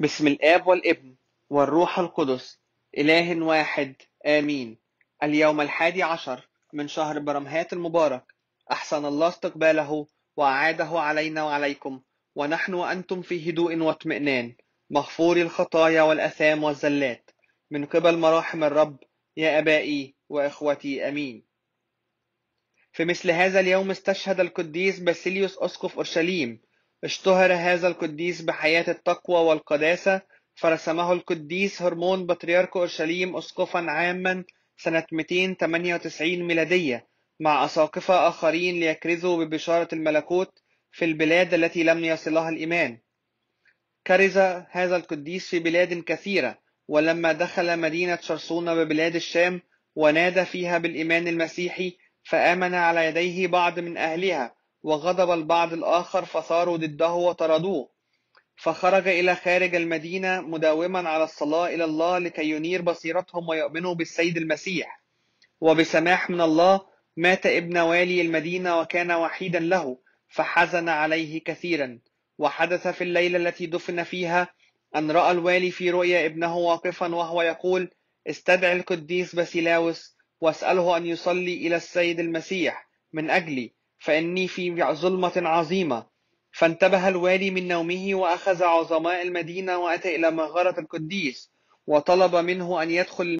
بسم الآب والابن والروح القدس إله واحد آمين اليوم الحادي عشر من شهر برمهات المبارك أحسن الله استقباله وأعاده علينا وعليكم ونحن وأنتم في هدوء واطمئنان مغفور الخطايا والأثام والزلات من قبل مراحم الرب يا أبائي وإخوتي أمين في مثل هذا اليوم استشهد القديس باسيليوس أسقف أورشليم اشتهر هذا القديس بحياة التقوى والقداسة فرسمه القديس هرمون بطريرك أورشليم أسقفا عاما سنة 298 ميلادية مع أساقفة آخرين ليكرزوا ببشارة الملكوت في البلاد التي لم يصلها الإيمان كرز هذا القديس في بلاد كثيرة ولما دخل مدينة شرصونة ببلاد الشام ونادى فيها بالإيمان المسيحي فآمن على يديه بعض من أهلها وغضب البعض الآخر فثاروا ضده وطردوه فخرج إلى خارج المدينة مداوما على الصلاة إلى الله لكي ينير بصيرتهم ويؤمنوا بالسيد المسيح وبسماح من الله مات ابن والي المدينة وكان وحيدا له فحزن عليه كثيرا وحدث في الليلة التي دفن فيها أن رأى الوالي في رؤيا ابنه واقفا وهو يقول استدعي القديس باسيلاوس واسأله أن يصلي إلى السيد المسيح من أجلي فإني في ظلمة عظيمة فانتبه الوالي من نومه وأخذ عظماء المدينة وأتى إلى مغارة القديس وطلب منه أن يدخل